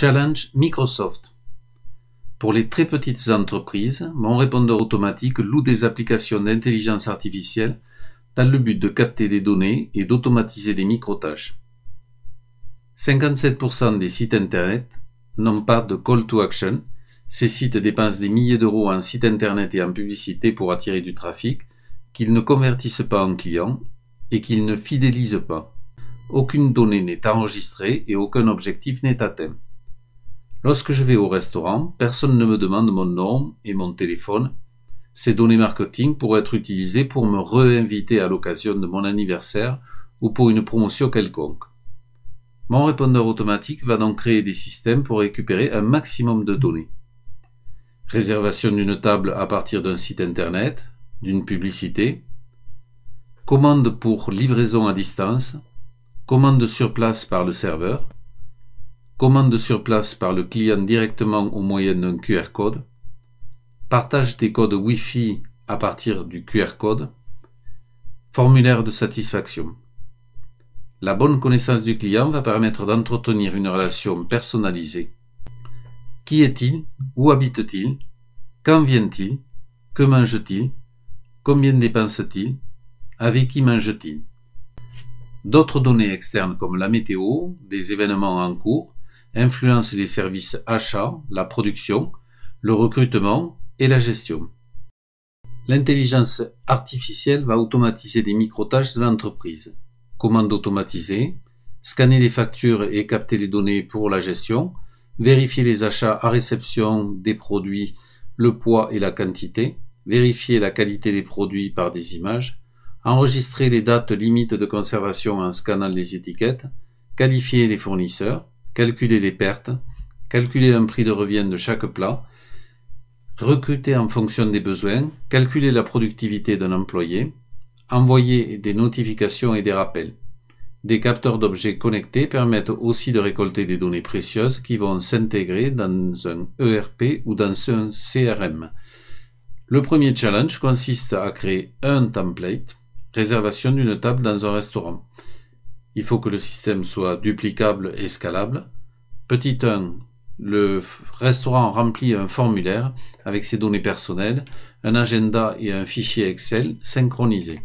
Challenge Microsoft. Pour les très petites entreprises, mon répondeur automatique loue des applications d'intelligence artificielle dans le but de capter des données et d'automatiser des micro-tâches. 57% des sites Internet n'ont pas de call to action. Ces sites dépensent des milliers d'euros en sites Internet et en publicité pour attirer du trafic qu'ils ne convertissent pas en clients et qu'ils ne fidélisent pas. Aucune donnée n'est enregistrée et aucun objectif n'est atteint. Lorsque je vais au restaurant, personne ne me demande mon nom et mon téléphone. Ces données marketing pourraient être utilisées pour me réinviter à l'occasion de mon anniversaire ou pour une promotion quelconque. Mon répondeur automatique va donc créer des systèmes pour récupérer un maximum de données. Réservation d'une table à partir d'un site internet, d'une publicité, commande pour livraison à distance, commande sur place par le serveur, commande sur place par le client directement au moyen d'un QR code, partage des codes Wi-Fi à partir du QR code, formulaire de satisfaction. La bonne connaissance du client va permettre d'entretenir une relation personnalisée. Qui est-il Où habite-t-il Quand vient-il Que mange-t-il Combien dépense-t-il Avec qui mange-t-il D'autres données externes comme la météo, des événements en cours, influence les services achats, la production, le recrutement et la gestion. L'intelligence artificielle va automatiser des micro-tâches de l'entreprise. Commande automatisée, scanner les factures et capter les données pour la gestion, vérifier les achats à réception des produits, le poids et la quantité, vérifier la qualité des produits par des images, enregistrer les dates limites de conservation en scannant les étiquettes, qualifier les fournisseurs, calculer les pertes, calculer un prix de revient de chaque plat, recruter en fonction des besoins, calculer la productivité d'un employé, envoyer des notifications et des rappels. Des capteurs d'objets connectés permettent aussi de récolter des données précieuses qui vont s'intégrer dans un ERP ou dans un CRM. Le premier challenge consiste à créer un template, réservation d'une table dans un restaurant il faut que le système soit duplicable et scalable. Petit 1, le restaurant remplit un formulaire avec ses données personnelles, un agenda et un fichier Excel synchronisés.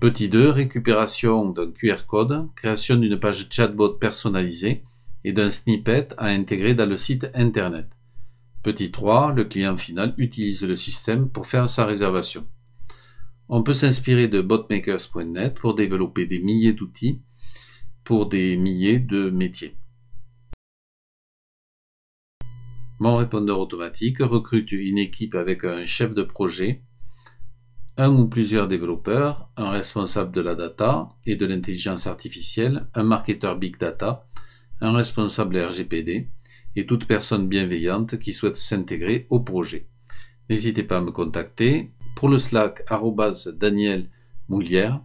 Petit 2, récupération d'un QR code, création d'une page chatbot personnalisée et d'un snippet à intégrer dans le site internet. Petit 3, le client final utilise le système pour faire sa réservation. On peut s'inspirer de botmakers.net pour développer des milliers d'outils pour des milliers de métiers. Mon répondeur automatique recrute une équipe avec un chef de projet, un ou plusieurs développeurs, un responsable de la data et de l'intelligence artificielle, un marketeur big data, un responsable RGPD et toute personne bienveillante qui souhaite s'intégrer au projet. N'hésitez pas à me contacter pour le Slack Moulière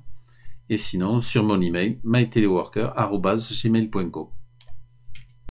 et sinon sur mon email myteleworker.gmail.com.